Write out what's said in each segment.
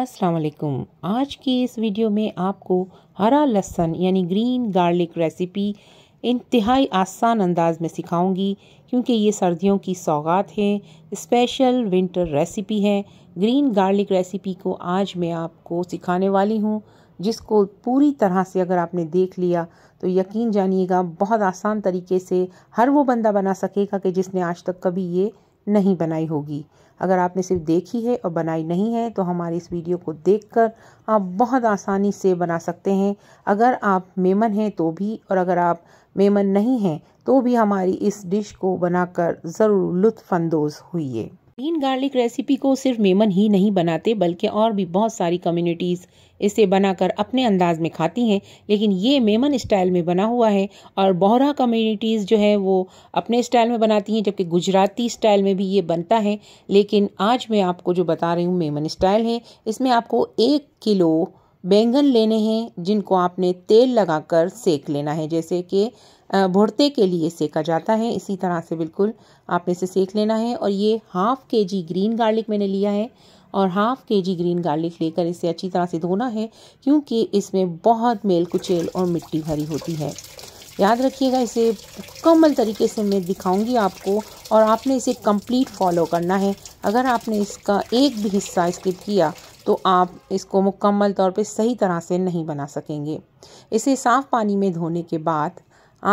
अस्सलाम वालेकुम आज की इस वीडियो में आपको हरा लहसन यानी ग्रीन गार्लिक रेसिपी इंतहाई आसान अंदाज में सिखाऊंगी क्योंकि ये सर्दियों की सौगात है स्पेशल विंटर रेसिपी है ग्रीन गार्लिक रेसिपी को आज मैं आपको सिखाने वाली हूँ जिसको पूरी तरह से अगर आपने देख लिया तो यकीन जानिएगा बहुत आसान तरीके से हर वो बंदा बना सकेगा कि जिसने आज तक कभी ये नहीं बनाई होगी अगर आपने सिर्फ देखी है और बनाई नहीं है तो हमारी इस वीडियो को देखकर आप बहुत आसानी से बना सकते हैं अगर आप मेमन हैं तो भी और अगर आप मेमन नहीं हैं तो भी हमारी इस डिश को बनाकर ज़रूर लुत्फानंदोज़ हुई है ग्रीन गार्लिक रेसिपी को सिर्फ मेमन ही नहीं बनाते बल्कि और भी बहुत सारी कम्युनिटीज़ इसे बनाकर अपने अंदाज में खाती हैं लेकिन ये मेमन स्टाइल में बना हुआ है और बोहरा कम्युनिटीज़ जो है वो अपने स्टाइल में बनाती हैं जबकि गुजराती स्टाइल में भी ये बनता है लेकिन आज मैं आपको जो बता रही हूँ मेमन स्टाइल है इसमें आपको एक किलो बैंगन लेने हैं जिनको आपने तेल लगाकर सेक लेना है जैसे कि भुड़ते के लिए सेका जाता है इसी तरह से बिल्कुल आपने इसे सेक लेना है और ये हाफ़ के जी ग्रीन गार्लिक मैंने लिया है और हाफ़ के जी ग्रीन गार्लिक लेकर इसे अच्छी तरह से धोना है क्योंकि इसमें बहुत मेल कुचेल और मिट्टी भरी होती है याद रखिएगा इसे मुकम्मल तरीके से मैं दिखाऊंगी आपको और आपने इसे कंप्लीट फॉलो करना है अगर आपने इसका एक भी हिस्सा स्किप किया तो आप इसको मुकम्मल तौर पे सही तरह से नहीं बना सकेंगे इसे साफ़ पानी में धोने के बाद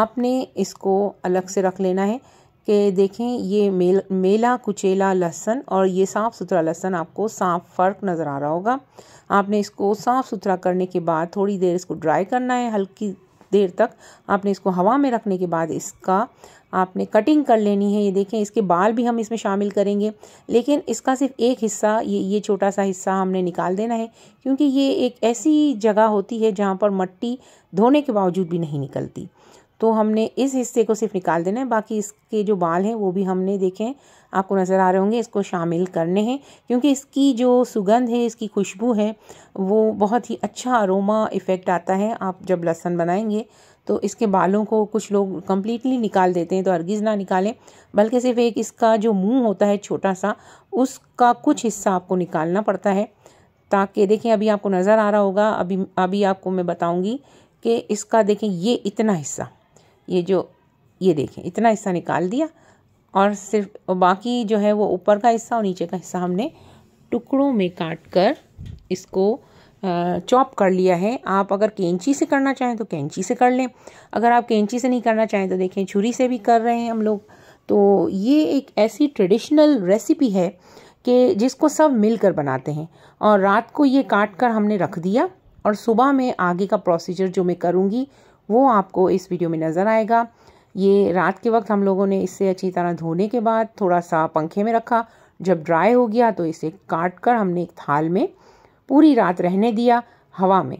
आपने इसको अलग से रख लेना है कि देखें ये मेल मेला कुचेला लहसन और ये साफ़ सुथरा लहसन आपको साफ फ़र्क नज़र आ रहा होगा आपने इसको साफ़ सुथरा करने के बाद थोड़ी देर इसको ड्राई करना है हल्की देर तक आपने इसको हवा में रखने के बाद इसका आपने कटिंग कर लेनी है ये देखें इसके बाल भी हम इसमें शामिल करेंगे लेकिन इसका सिर्फ एक हिस्सा ये ये छोटा सा हिस्सा हमने निकाल देना है क्योंकि ये एक ऐसी जगह होती है जहाँ पर मट्टी धोने के बावजूद भी नहीं निकलती तो हमने इस हिस्से को सिर्फ निकाल देना है बाकी इसके जो बाल हैं वो भी हमने देखें आपको नज़र आ रहे होंगे इसको शामिल करने हैं क्योंकि इसकी जो सुगंध है इसकी खुशबू है वो बहुत ही अच्छा अरोमा इफ़ेक्ट आता है आप जब लहसन बनाएंगे तो इसके बालों को कुछ लोग कम्प्लीटली निकाल देते हैं तो अर्गिज़ ना निकालें बल्कि सिर्फ एक इसका जो मुँह होता है छोटा सा उसका कुछ हिस्सा आपको निकालना पड़ता है ताकि देखें अभी आपको नज़र आ रहा होगा अभी अभी आपको मैं बताऊँगी कि इसका देखें ये इतना हिस्सा ये जो ये देखें इतना हिस्सा निकाल दिया और सिर्फ बाकी जो है वो ऊपर का हिस्सा और नीचे का हिस्सा हमने टुकड़ों में काट कर इसको चॉप कर लिया है आप अगर कैंची से करना चाहें तो कैंची से कर लें अगर आप कैंची से नहीं करना चाहें तो देखें छुरी से भी कर रहे हैं हम लोग तो ये एक ऐसी ट्रेडिशनल रेसिपी है कि जिसको सब मिलकर बनाते हैं और रात को ये काट कर हमने रख दिया और सुबह में आगे का प्रोसीजर जो मैं करूँगी वो आपको इस वीडियो में नज़र आएगा ये रात के वक्त हम लोगों ने इसे अच्छी तरह धोने के बाद थोड़ा सा पंखे में रखा जब ड्राई हो गया तो इसे काट कर हमने एक थाल में पूरी रात रहने दिया हवा में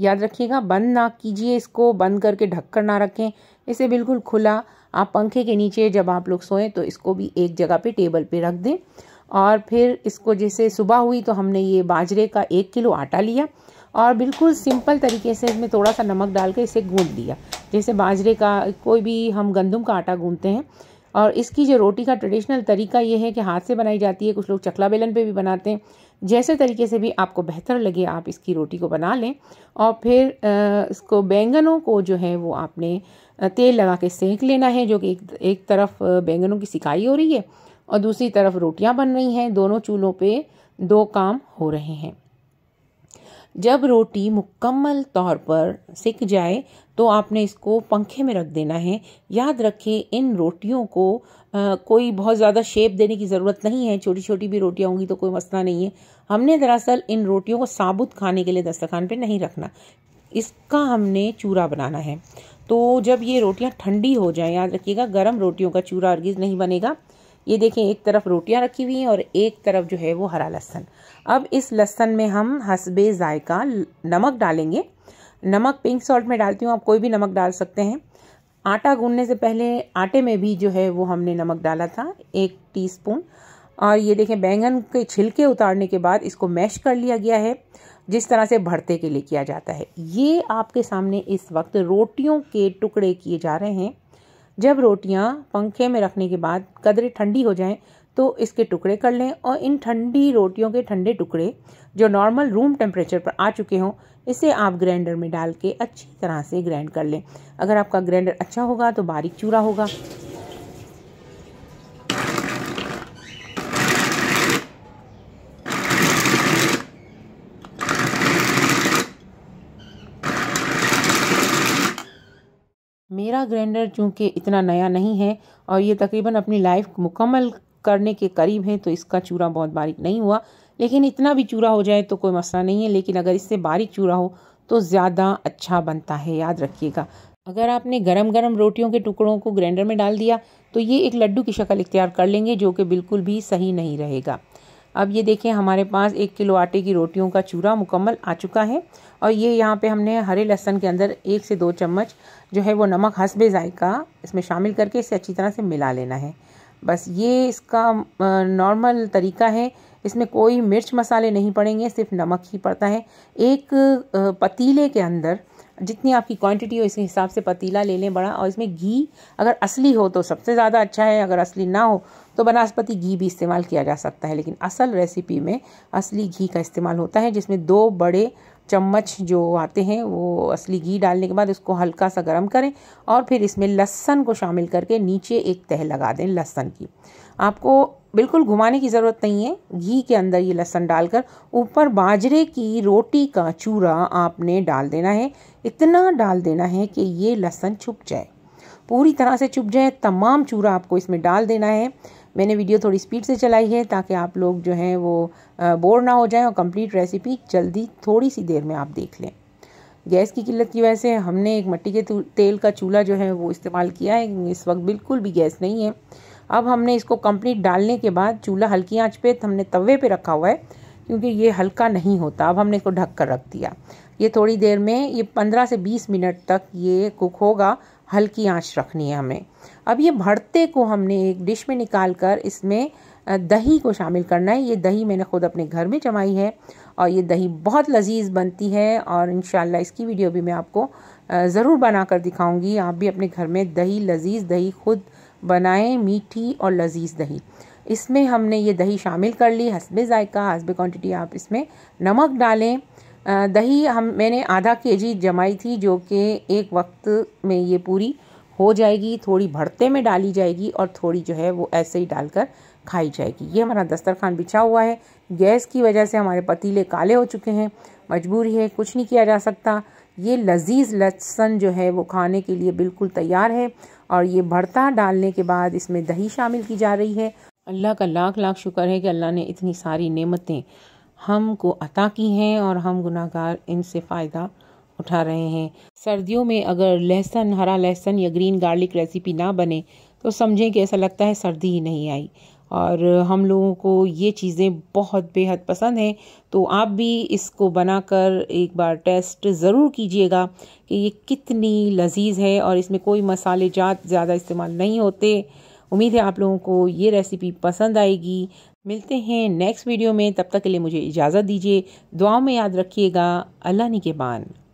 याद रखिएगा बंद ना कीजिए इसको बंद करके ढककर ना रखें इसे बिल्कुल खुला आप पंखे के नीचे जब आप लोग सोएं तो इसको भी एक जगह पे टेबल पे रख दें और फिर इसको जैसे सुबह हुई तो हमने ये बाजरे का एक किलो आटा लिया और बिल्कुल सिंपल तरीके से इसमें थोड़ा सा नमक डाल के इसे गूँध लिया जैसे बाजरे का कोई भी हम गंदम का आटा गूँधते हैं और इसकी जो रोटी का ट्रेडिशनल तरीका ये है कि हाथ से बनाई जाती है कुछ लोग चकला बेलन पे भी बनाते हैं जैसे तरीके से भी आपको बेहतर लगे आप इसकी रोटी को बना लें और फिर इसको बैंगनों को जो है वो आपने तेल लगा के सेंक लेना है जो कि एक, एक तरफ बैंगनों की सिकाई हो रही है और दूसरी तरफ रोटियां बन रही हैं दोनों चूल्हों पर दो काम हो रहे हैं जब रोटी मुकम्मल तौर पर सिक जाए तो आपने इसको पंखे में रख देना है याद रखें इन रोटियों को आ, कोई बहुत ज़्यादा शेप देने की ज़रूरत नहीं है छोटी छोटी भी रोटियाँ होंगी तो कोई मसला नहीं है हमने दरअसल इन रोटियों को साबुत खाने के लिए दस्तखान पर नहीं रखना इसका हमने चूरा बनाना है तो जब ये रोटियाँ ठंडी हो जाए याद रखिएगा गर्म रोटियों का चूरा अर्गिज नहीं बनेगा ये देखें एक तरफ रोटियां रखी हुई हैं और एक तरफ जो है वो हरा लहसन अब इस लहसन में हम हसबे जायका नमक डालेंगे नमक पिंक सॉल्ट में डालती हूँ आप कोई भी नमक डाल सकते हैं आटा गूनने से पहले आटे में भी जो है वो हमने नमक डाला था एक टीस्पून और ये देखें बैंगन के छिलके उतारने के बाद इसको मैश कर लिया गया है जिस तरह से भरते के लिए किया जाता है ये आपके सामने इस वक्त रोटियों के टुकड़े किए जा रहे हैं जब रोटियां पंखे में रखने के बाद कदरे ठंडी हो जाएं तो इसके टुकड़े कर लें और इन ठंडी रोटियों के ठंडे टुकड़े जो नॉर्मल रूम टेम्परेचर पर आ चुके हों इसे आप ग्राइंडर में डाल के अच्छी तरह से ग्राइंड कर लें अगर आपका ग्राइंडर अच्छा होगा तो बारीक चूरा होगा मेरा ग्राइंडर चूँकि इतना नया नहीं है और ये तकरीबन अपनी लाइफ मुकम्मल करने के करीब है तो इसका चूरा बहुत बारीक नहीं हुआ लेकिन इतना भी चूरा हो जाए तो कोई मसला नहीं है लेकिन अगर इससे बारीक चूरा हो तो ज़्यादा अच्छा बनता है याद रखिएगा अगर आपने गरम गरम रोटियों के टुकड़ों को ग्राइंडर में डाल दिया तो ये एक लड्डू की शक्ल इख्तियार कर लेंगे जो कि बिल्कुल भी सही नहीं रहेगा अब ये देखें हमारे पास एक किलो आटे की रोटियों का चूरा मुकम्मल आ चुका है और ये यहाँ पे हमने हरे लहसन के अंदर एक से दो चम्मच जो है वो नमक हंसबे जायका इसमें शामिल करके इसे अच्छी तरह से मिला लेना है बस ये इसका नॉर्मल तरीका है इसमें कोई मिर्च मसाले नहीं पड़ेंगे सिर्फ नमक ही पड़ता है एक पतीले के अंदर जितनी आपकी क्वांटिटी हो इसके हिसाब से पतीला ले लें बड़ा और इसमें घी अगर असली हो तो सबसे ज़्यादा अच्छा है अगर असली ना हो तो बनास्पति घी भी इस्तेमाल किया जा सकता है लेकिन असल रेसिपी में असली घी का इस्तेमाल होता है जिसमें दो बड़े चम्मच जो आते हैं वो असली घी डालने के बाद उसको हल्का सा गर्म करें और फिर इसमें लहसन को शामिल करके नीचे एक तह लगा दें लहसन की आपको बिल्कुल घुमाने की ज़रूरत नहीं है घी के अंदर ये लहसन डालकर ऊपर बाजरे की रोटी का चूरा आपने डाल देना है इतना डाल देना है कि ये लहसन छुप जाए पूरी तरह से छुप जाए तमाम चूरा आपको इसमें डाल देना है मैंने वीडियो थोड़ी स्पीड से चलाई है ताकि आप लोग जो हैं वो बोर ना हो जाएं और कंप्लीट रेसिपी जल्दी थोड़ी सी देर में आप देख लें गैस की किल्लत की वजह से हमने एक मट्टी के तेल का चूल्हा जो है वो इस्तेमाल किया है इस वक्त बिल्कुल भी गैस नहीं है अब हमने इसको कंप्लीट डालने के बाद चूल्हा हल्की आंच पे हमने तवे पे रखा हुआ है क्योंकि ये हल्का नहीं होता अब हमने इसको ढक कर रख दिया ये थोड़ी देर में ये पंद्रह से बीस मिनट तक ये कुक होगा हल्की आंच रखनी है हमें अब ये भरते को हमने एक डिश में निकाल कर इसमें दही को शामिल करना है ये दही मैंने खुद अपने घर में जमाई है और ये दही बहुत लजीज बनती है और इन इसकी वीडियो भी मैं आपको ज़रूर बना कर दिखाऊँगी आप भी अपने घर में दही लजीज दही खुद बनाएं मीठी और लजीज दही इसमें हमने ये दही शामिल कर ली हसब ज़ायका हसब क्वांटिटी आप इसमें नमक डालें दही हम मैंने आधा के जी जमाई थी जो कि एक वक्त में ये पूरी हो जाएगी थोड़ी भरते में डाली जाएगी और थोड़ी जो है वो ऐसे ही डालकर खाई जाएगी ये हमारा दस्तरखान बिछा हुआ है गैस की वजह से हमारे पतीले काले हो चुके हैं मजबूरी है कुछ नहीं किया जा सकता ये लजीज लहसन जो है वो खाने के लिए बिल्कुल तैयार है और ये भरता डालने के बाद इसमें दही शामिल की जा रही है अल्लाह का लाख लाख शुक्र है कि अल्लाह ने इतनी सारी नेमतें हमको अता की हैं और हम गुनागार इनसे फ़ायदा उठा रहे हैं सर्दियों में अगर लहसन हरा लहसन या ग्रीन गार्लिक रेसिपी ना बने तो समझें कि ऐसा लगता है सर्दी ही नहीं आई और हम लोगों को ये चीज़ें बहुत बेहद पसंद हैं तो आप भी इसको बनाकर एक बार टेस्ट ज़रूर कीजिएगा कि ये कितनी लजीज है और इसमें कोई मसाले जात ज़्यादा इस्तेमाल नहीं होते उम्मीद है आप लोगों को ये रेसिपी पसंद आएगी मिलते हैं नेक्स्ट वीडियो में तब तक के लिए मुझे इजाज़त दीजिए दुआ में याद रखिएगा अल्लाह के बान